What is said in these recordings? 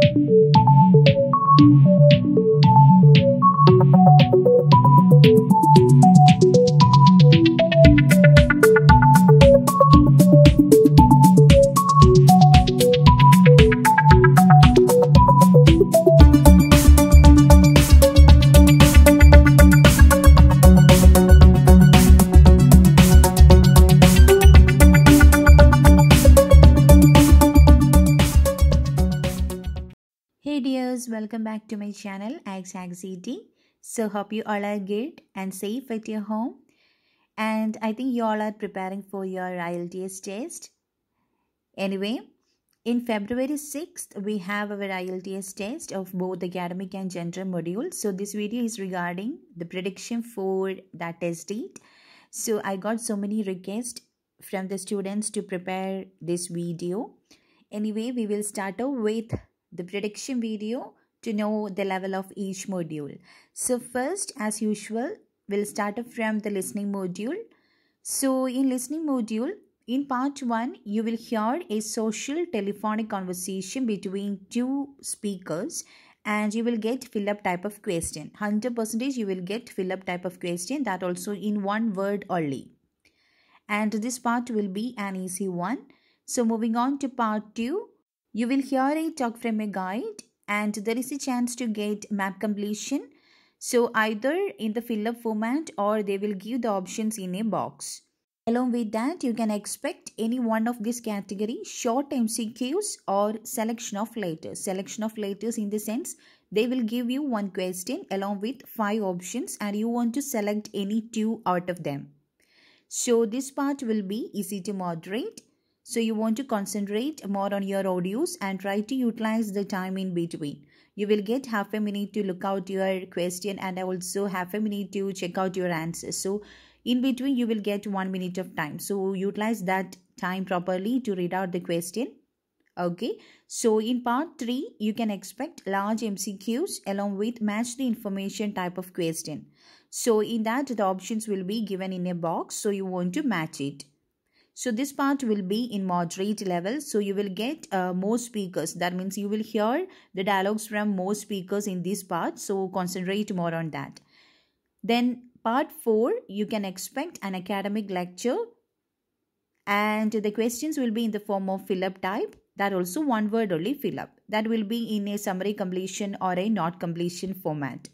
Thank you. welcome back to my channel XXZT. So hope you all are good and safe at your home. And I think you all are preparing for your IELTS test. Anyway, in February 6th, we have our IELTS test of both academic and general modules. So this video is regarding the prediction for that test date. So I got so many requests from the students to prepare this video. Anyway, we will start off with the prediction video to know the level of each module. So first, as usual, we'll start from the listening module. So in listening module, in part 1, you will hear a social telephonic conversation between two speakers and you will get fill up type of question 100% you will get fill up type of question that also in one word only and this part will be an easy one so moving on to part 2 you will hear a talk from a guide and there is a chance to get map completion so either in the fill up format or they will give the options in a box along with that you can expect any one of this category short mcqs or selection of letters selection of letters in the sense they will give you one question along with five options and you want to select any two out of them so this part will be easy to moderate so you want to concentrate more on your audios and try to utilize the time in between. You will get half a minute to look out your question and also half a minute to check out your answers. So in between you will get one minute of time. So utilize that time properly to read out the question. Okay, so in part 3, you can expect large MCQs along with match the information type of question. So in that, the options will be given in a box, so you want to match it so this part will be in moderate level so you will get uh, more speakers that means you will hear the dialogues from more speakers in this part so concentrate more on that then part 4 you can expect an academic lecture and the questions will be in the form of fill up type that also one word only fill up that will be in a summary completion or a not completion format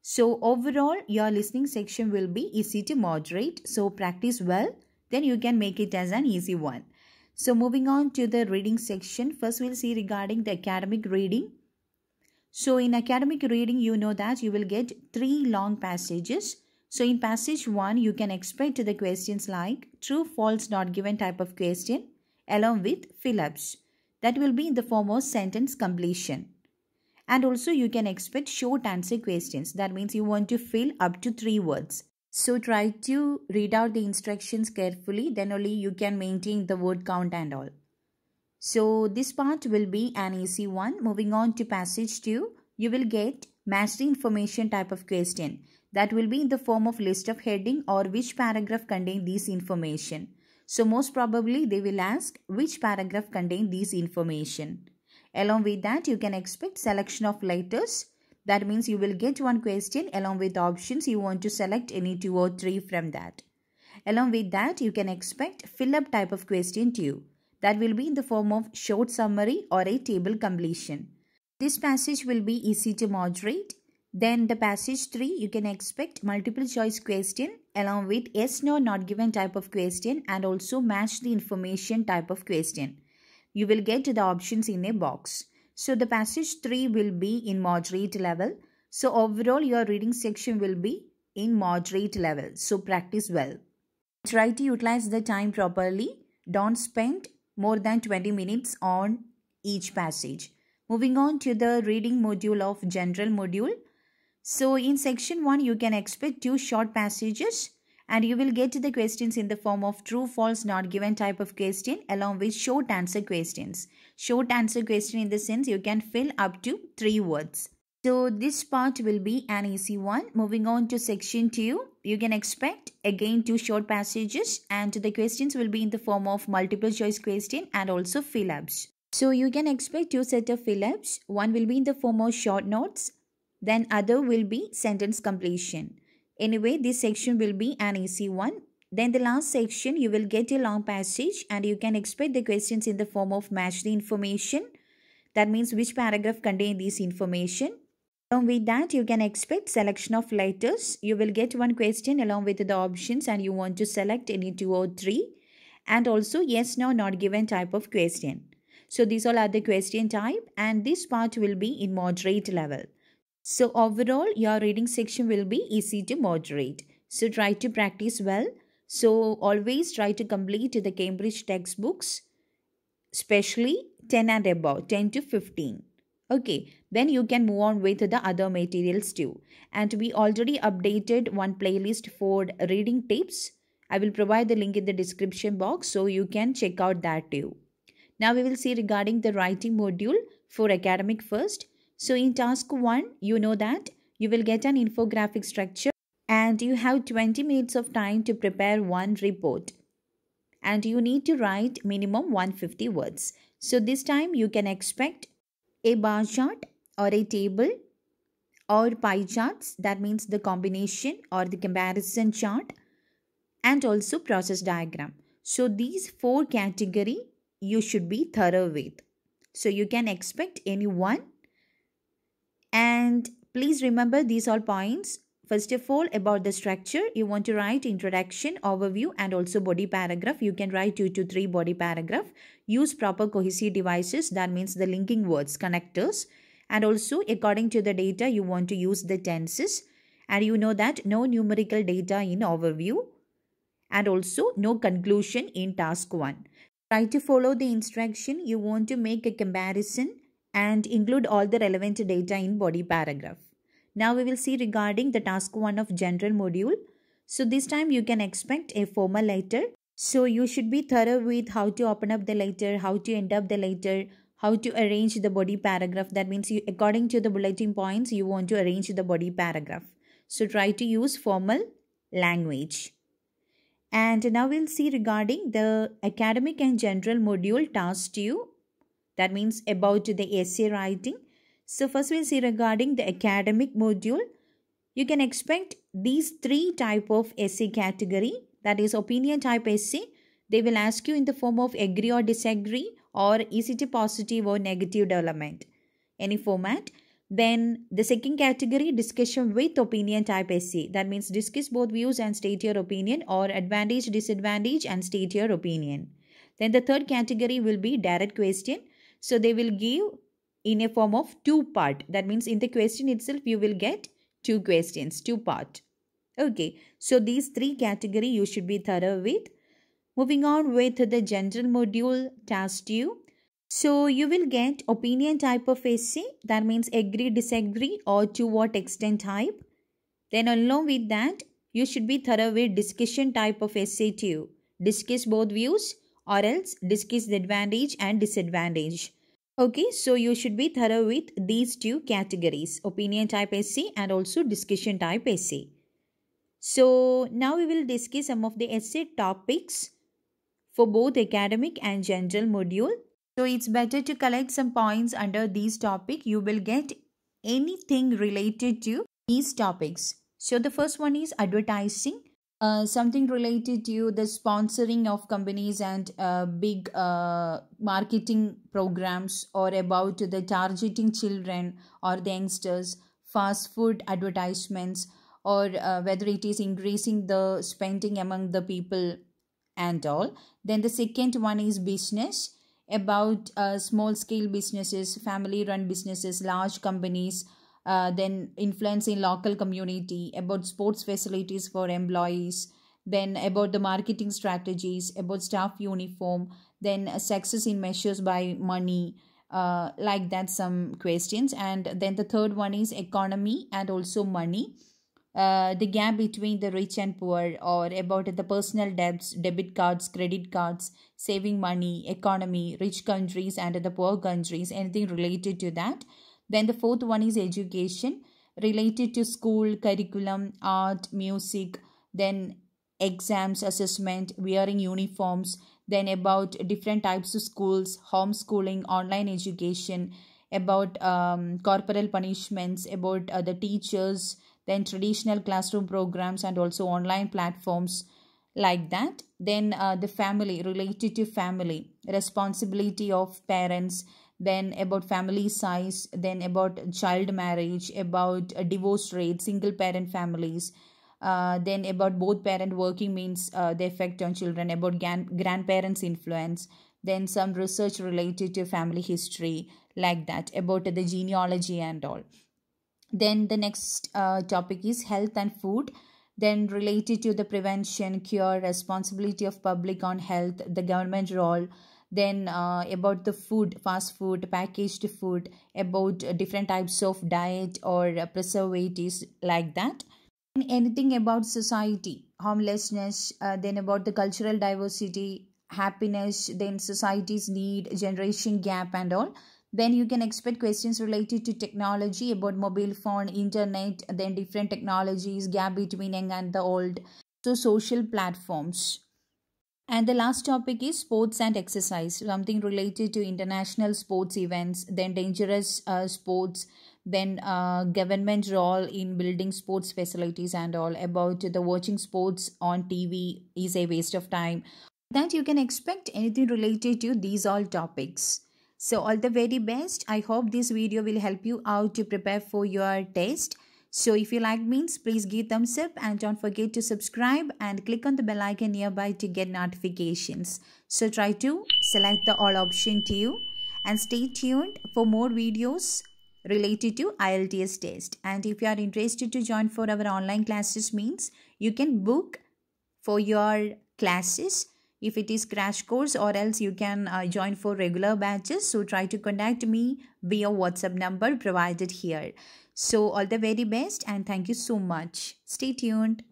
so overall your listening section will be easy to moderate so practice well then you can make it as an easy one. So moving on to the reading section, first we'll see regarding the academic reading. So in academic reading, you know that you will get three long passages. So in passage 1, you can expect the questions like true, false, not given type of question along with fill-ups. That will be in the form of sentence completion. And also you can expect short answer questions. That means you want to fill up to three words. So try to read out the instructions carefully, then only you can maintain the word count and all. So this part will be an easy one. Moving on to passage 2, you will get match the information type of question that will be in the form of list of heading or which paragraph contain this information. So most probably they will ask which paragraph contain this information. Along with that, you can expect selection of letters that means you will get one question along with options you want to select any two or three from that. Along with that, you can expect fill-up type of question too. That will be in the form of short summary or a table completion. This passage will be easy to moderate. Then the passage 3, you can expect multiple choice question along with yes no not given type of question and also match the information type of question. You will get the options in a box. So the passage 3 will be in moderate level. So overall your reading section will be in moderate level. So practice well. Try to utilize the time properly. Don't spend more than 20 minutes on each passage. Moving on to the reading module of general module. So in section 1 you can expect two short passages and you will get the questions in the form of true false not given type of question along with short answer questions short answer question in the sense you can fill up to three words so this part will be an easy one. Moving on to section 2, you can expect again two short passages and the questions will be in the form of multiple choice question and also fill-ups. So you can expect two set of fill-ups. One will be in the form of short notes, then other will be sentence completion. Anyway, this section will be an easy one. Then the last section, you will get a long passage and you can expect the questions in the form of match the information. That means which paragraph contain this information. Along with that, you can expect selection of letters. You will get one question along with the options and you want to select any two or three. And also yes, no, not given type of question. So these all are the question type and this part will be in moderate level. So overall, your reading section will be easy to moderate. So try to practice well. So always try to complete the Cambridge textbooks, especially 10 and above, 10 to 15. Okay, then you can move on with the other materials too. And we already updated one playlist for reading tips. I will provide the link in the description box so you can check out that too. Now we will see regarding the writing module for academic first. So in task 1, you know that you will get an infographic structure and you have 20 minutes of time to prepare one report. And you need to write minimum 150 words. So this time you can expect a bar chart or a table or pie charts that means the combination or the comparison chart and also process diagram. So these four category you should be thorough with. So you can expect any one and please remember these all points. First of all, about the structure, you want to write introduction, overview and also body paragraph. You can write 2 to 3 body paragraph. Use proper cohesive devices, that means the linking words, connectors. And also, according to the data, you want to use the tenses. And you know that no numerical data in overview. And also, no conclusion in task 1. Try to follow the instruction. You want to make a comparison and include all the relevant data in body paragraph. Now we will see regarding the task 1 of general module. So this time you can expect a formal letter. So you should be thorough with how to open up the letter, how to end up the letter, how to arrange the body paragraph. That means you, according to the bulleting points, you want to arrange the body paragraph. So try to use formal language. And now we'll see regarding the academic and general module task 2 that means about the essay writing. So first we'll see regarding the academic module. You can expect these three type of essay category that is opinion type essay. They will ask you in the form of agree or disagree or is it a positive or negative development. Any format. Then the second category discussion with opinion type essay. That means discuss both views and state your opinion or advantage, disadvantage and state your opinion. Then the third category will be direct question. So they will give in a form of two part. That means in the question itself you will get two questions, two part. Okay, so these three category you should be thorough with. Moving on with the general module task you. So you will get opinion type of essay. That means agree, disagree or to what extent type. Then along with that, you should be thorough with discussion type of essay too. Discuss both views or else discuss the advantage and disadvantage. Okay, so you should be thorough with these two categories, opinion type essay and also discussion type essay. So now we will discuss some of the essay topics for both academic and general module. So it's better to collect some points under these topics. You will get anything related to these topics. So the first one is advertising uh, something related to the sponsoring of companies and uh, big uh, marketing programs or about the targeting children or the youngsters fast food advertisements or uh, whether it is increasing the spending among the people and all then the second one is business about uh, small scale businesses family run businesses large companies uh, then influencing local community about sports facilities for employees then about the marketing strategies about staff uniform then uh, success in measures by money uh, like that some questions and then the third one is economy and also money uh, the gap between the rich and poor or about the personal debts debit cards credit cards saving money economy rich countries and the poor countries anything related to that then the fourth one is education related to school, curriculum, art, music, then exams, assessment, wearing uniforms, then about different types of schools, homeschooling, online education, about um, corporal punishments, about uh, the teachers, then traditional classroom programs, and also online platforms like that. Then uh, the family, related to family, responsibility of parents, then about family size then about child marriage about uh, divorce rate single parent families uh, then about both parent working means uh, the effect on children about gran- grandparents influence then some research related to family history like that about the genealogy and all then the next uh, topic is health and food then related to the prevention cure responsibility of public on health the government role then uh, about the food fast food packaged food about uh, different types of diet or uh, preservatives like that and anything about society homelessness uh, then about the cultural diversity happiness then society's need generation gap and all then you can expect questions related to technology about mobile phone internet then different technologies gap between young and the old so social platforms and the last topic is sports and exercise, something related to international sports events, then dangerous uh, sports, then uh, government role in building sports facilities and all about the watching sports on TV is a waste of time. That you can expect anything related to these all topics. So all the very best. I hope this video will help you out to prepare for your test. So if you like means, please give thumbs up and don't forget to subscribe and click on the bell icon nearby to get notifications. So try to select the all option to you and stay tuned for more videos related to IELTS test. And if you are interested to join for our online classes means, you can book for your classes if it is crash course or else you can uh, join for regular batches so try to contact me via whatsapp number provided here so all the very best and thank you so much. Stay tuned.